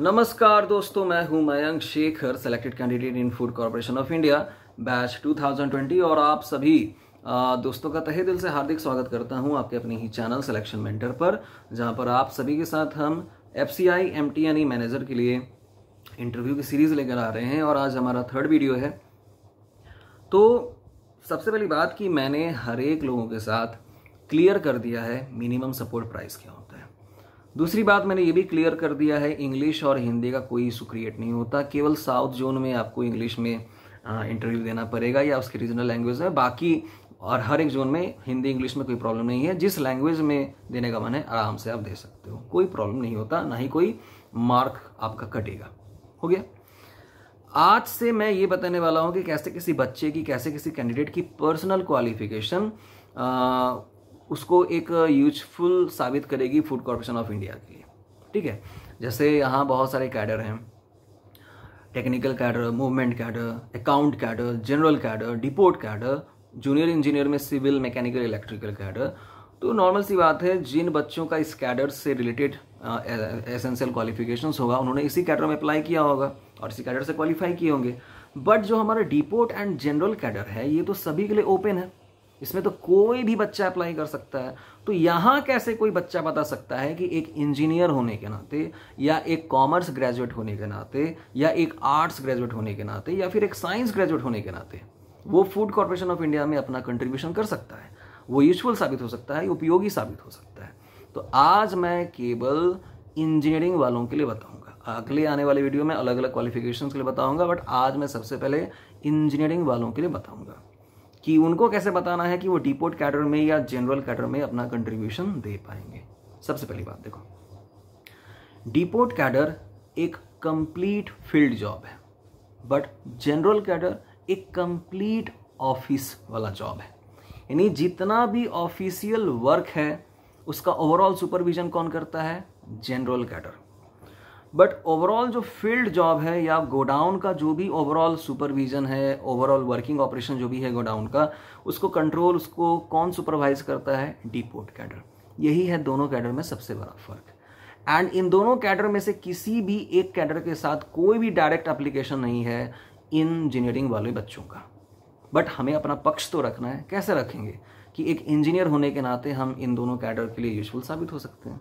नमस्कार दोस्तों मैं हूं Mayank Shekhar selected candidate in food corporation of India batch 2020 और आप सभी दोस्तों का तहे दिल से हार्दिक स्वागत करता हूं आपके अपने ही चैनल सिलेक्शन मेंटर पर जहां पर आप सभी के साथ हम F C I M T यानी मैनेजर के लिए इंटरव्यू की सीरीज़ लेकर आ रहे हैं और आज हमारा थर्ड वीडियो है तो सबसे पहली बात कि मैंने हर एक लोगों के साथ क्लियर कर दिया है मिनिमम सपोर्ट प्राइस क्या होता है दूसरी बात मैंने ये भी क्लियर कर दिया है इंग्लिश और हिंदी का कोई इशू क्रिएट नहीं होता केवल साउथ जोन में आपको इंग्लिश में इंटरव्यू देना पड़ेगा या उसकी रीजनल लैंग्वेज है बाकी और हर एक जोन में हिंदी इंग्लिश में कोई प्रॉब्लम नहीं है जिस लैंग्वेज में देने का मन है आराम से आप दे सकते हो कोई प्रॉब्लम नहीं होता ना ही कोई मार्क आपका कटेगा हो गया आज से मैं ये बताने वाला हूँ कि कैसे किसी बच्चे की कैसे किसी कैंडिडेट की पर्सनल क्वालिफिकेशन उसको एक यूजफुल साबित करेगी फूड कॉरपोरेशन ऑफ इंडिया की ठीक है जैसे यहाँ बहुत सारे कैडर हैं technical cadre movement cadre account cadre general cadre depot cadre junior engineer में सिविल मैकेनिकल इलेक्ट्रिकल कैडर तो नॉर्मल सी बात है जिन बच्चों का इस कैडर से रिलेटेड एसेंशियल क्वालिफिकेशंस होगा उन्होंने इसी कैडर में अप्लाई किया होगा और इसी कैडर से क्वालिफाई किए होंगे बट जो हमारा डिपोर्ट एंड जनरल कैडर है ये तो सभी के लिए ओपन है इसमें तो कोई भी बच्चा अप्लाई कर सकता है तो यहाँ कैसे कोई बच्चा बता सकता है कि एक इंजीनियर होने के नाते या एक कॉमर्स ग्रेजुएट होने के नाते या एक आर्ट्स ग्रेजुएट होने के नाते या फिर एक साइंस ग्रेजुएट होने के नाते वो फूड कॉरपोरेशन ऑफ इंडिया में अपना कंट्रीब्यूशन कर सकता है वो यूजफुल साबित हो सकता है उपयोगी साबित हो सकता है तो आज मैं केवल इंजीनियरिंग वालों के लिए बताऊंगा अगले आने वाले वीडियो में अलग अलग क्वालिफिकेशन के लिए बताऊंगा बट आज मैं सबसे पहले इंजीनियरिंग वालों के लिए बताऊंगा कि उनको कैसे बताना है कि वो डिपोर्ट कैडर में या जनरल कैडर में अपना कंट्रीब्यूशन दे पाएंगे सबसे पहली बात देखो डिपोर्ट कैडर एक कंप्लीट फील्ड जॉब है बट जनरल कैडर एक कंप्लीट ऑफिस वाला जॉब है यानी जितना भी ऑफिशियल वर्क है उसका ओवरऑल सुपरविजन कौन करता है जनरल कैडर बट ओवरऑल जो फील्ड जॉब है या गोडाउन का जो भी ओवरऑल सुपरविज़न है ओवरऑल वर्किंग ऑपरेशन जो भी है गोडाउन का उसको कंट्रोल उसको कौन सुपरवाइज करता है डीपोर्ट कैडर यही है दोनों कैडर में सबसे बड़ा फर्क एंड इन दोनों कैडर में से किसी भी एक कैडर के साथ कोई भी डायरेक्ट अप्लीकेशन नहीं है इंजीनियरिंग वाले बच्चों का बट हमें अपना पक्ष तो रखना है कैसे रखेंगे कि एक इंजीनियर होने के नाते हम इन दोनों कैडर के लिए यूजफुल साबित हो सकते हैं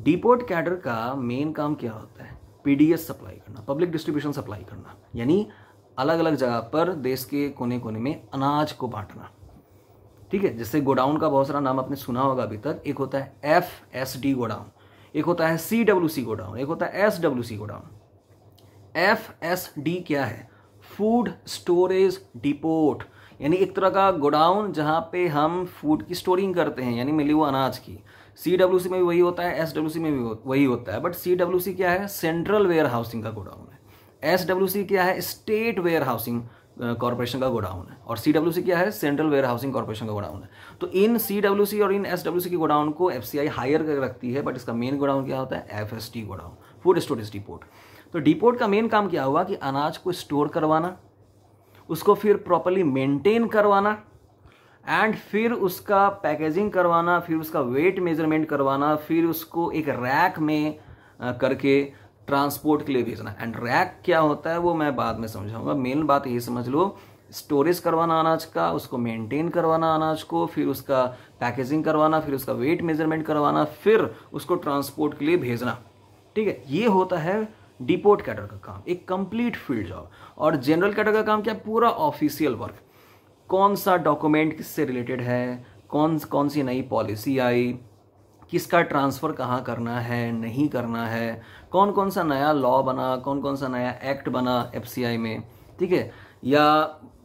डिपोर्ट कैडर का मेन काम क्या होता है पीडीएस सप्लाई करना पब्लिक डिस्ट्रीब्यूशन सप्लाई करना यानी अलग अलग जगह पर देश के कोने कोने में अनाज को बांटना ठीक है जैसे गोडाउन का बहुत सारा नाम आपने सुना होगा अभी तक एक होता है एफ एस डी गोडाउन एक होता है सी डब्ल्यू सी गोडाउन एक होता है S W C godown F S D क्या है फूड स्टोरेज डिपोर्ट यानी एक तरह का गोडाउन जहाँ पे हम फूड की स्टोरिंग करते हैं यानी मिली वो अनाज की सी डब्ल्यू सी में भी वही होता है एस डब्ल्यू सी में भी वही होता है बट सी डब्ल्यू सी क्या है सेंट्रल वेयर हाउसिंग का गोडाउन है एस डब्ल्यू सी क्या है स्टेट वेयर हाउसिंग कॉरपोरेशन का गोडाउन है और सी डब्ल्यू सी क्या है सेंट्रल वेयर हाउसिंग कॉरपोरेशन का गोडाउन है तो इन सी डब्ल्यू सी और इन एस डब्ल्यू सी के गोडाउन को एफ सी आई हायर कर रखती है बट इसका मेन गोडाउन क्या होता है F S T godown food storage depot तो डिपोर्ट का मेन काम क्या हुआ कि अनाज को स्टोर करवाना उसको फिर प्रॉपरली मेंटेन करवाना एंड फिर उसका पैकेजिंग करवाना फिर उसका वेट मेजरमेंट करवाना फिर उसको एक रैक में करके ट्रांसपोर्ट के लिए भेजना एंड रैक क्या होता है वो मैं बाद में समझाऊंगा मेन बात यही समझ लो स्टोरेज करवाना अनाज का उसको मेंटेन करवाना अनाज को फिर उसका पैकेजिंग करवाना फिर उसका वेट मेजरमेंट करवाना फिर उसको ट्रांसपोर्ट के लिए भेजना ठीक है ये होता है डिपोर्ट कैटर का काम एक कंप्लीट फील्ड जॉब और जनरल कैटर का काम क्या पूरा ऑफिशियल वर्क कौन सा डॉक्यूमेंट किससे रिलेटेड है कौन कौन सी नई पॉलिसी आई किसका ट्रांसफ़र कहाँ करना है नहीं करना है कौन कौन सा नया लॉ बना कौन कौन सा नया एक्ट बना एफ में ठीक है या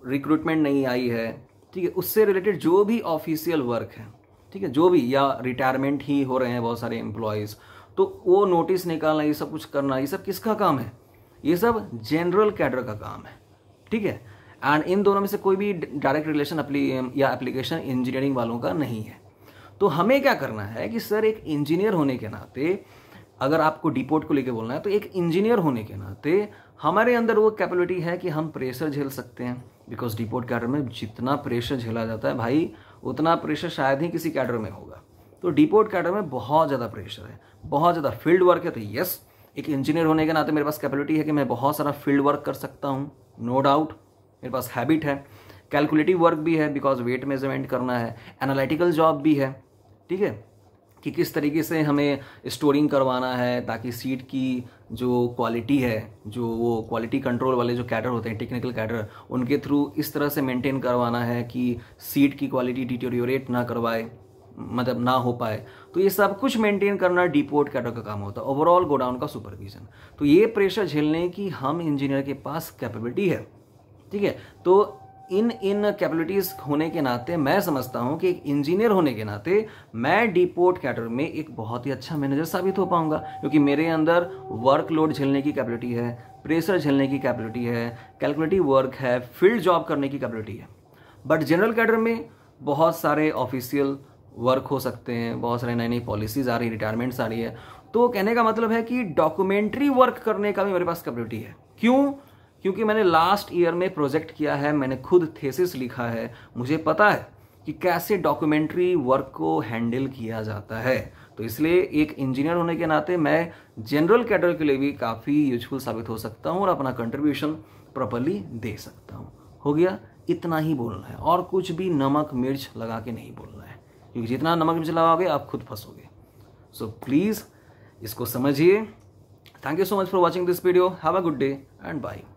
रिक्रूटमेंट नहीं आई है ठीक है उससे रिलेटेड जो भी ऑफिशियल वर्क है ठीक है जो भी या रिटायरमेंट ही हो रहे हैं बहुत सारे एम्प्लॉयज़ तो वो नोटिस निकालना ये सब कुछ करना ये सब किसका काम है ये सब जनरल कैडर का काम है ठीक है एंड इन दोनों में से कोई भी डायरेक्ट रिलेशन या एप्लीकेशन इंजीनियरिंग वालों का नहीं है तो हमें क्या करना है कि सर एक इंजीनियर होने के नाते अगर आपको डिपोर्ट को लेकर बोलना है तो एक इंजीनियर होने के नाते हमारे अंदर वो कैपेबिलिटी है कि हम प्रेशर झेल सकते हैं बिकॉज डिपोर्ट कैडर में जितना प्रेशर झेला जाता है भाई उतना प्रेशर शायद ही किसी कैडर में होगा तो डिपोर्ट कैडर में बहुत ज़्यादा प्रेशर है बहुत ज़्यादा फील्ड वर्क है तो येस एक इंजीनियर होने के नाते मेरे पास कैपेबिलिटी है कि मैं बहुत सारा फील्ड वर्क कर सकता हूँ नो डाउट मेरे पास हैबिट है कैलकुलेटिव वर्क भी है बिकॉज वेट मेजरमेंट करना है एनालिटिकल जॉब भी है ठीक है कि किस तरीके से हमें स्टोरिंग करवाना है ताकि सीट की जो क्वालिटी है जो वो क्वालिटी कंट्रोल वाले जो कैडर होते हैं टेक्निकल कैडर उनके थ्रू इस तरह से मेंटेन करवाना है कि सीट की क्वालिटी डिटोरियोरेट ना करवाए मतलब ना हो पाए तो ये सब कुछ मेंटेन करना डिपोर्ट कैडर का काम होता है ओवरऑल गोडाउन का सुपरविजन तो ये प्रेशर झेलने की हम इंजीनियर के पास कैपेबिलिटी है ठीक है तो इन इन कैपेबिलिटीज़ होने के नाते मैं समझता हूँ कि एक इंजीनियर होने के नाते मैं डीपोर्ट कैटर में एक बहुत ही अच्छा मैनेजर साबित हो पाऊंगा क्योंकि मेरे अंदर वर्कलोड झेलने की कैपेबिलिटी है प्रेशर झेलने की कैपेबिलिटी है कैलकुलेटिव वर्क है फील्ड जॉब करने की कैपेबिलिटी है बट जनरल कैडर में बहुत सारे ऑफिशियल वर्क हो सकते हैं बहुत सारे नई नई पॉलिसीज़ आ रही रिटायरमेंट्स आ रही है तो कहने का मतलब है कि डॉक्यूमेंट्री वर्क करने का भी मेरे पास कैपेबिलिटी है क्यों क्योंकि मैंने लास्ट ईयर में प्रोजेक्ट किया है मैंने खुद थेसिस लिखा है मुझे पता है कि कैसे डॉक्यूमेंट्री वर्क को हैंडल किया जाता है तो इसलिए एक इंजीनियर होने के नाते मैं जनरल कैडर के लिए भी काफ़ी यूजफुल साबित हो सकता हूँ और अपना कंट्रीब्यूशन प्रॉपरली दे सकता हूँ हो गया इतना ही बोलना है और कुछ भी नमक मिर्च लगा के नहीं बोलना है क्योंकि जितना नमक मिर्च लगाओगे आप खुद फंसोगे सो प्लीज़ इसको समझिए thank you so much for watching this video have a good day and by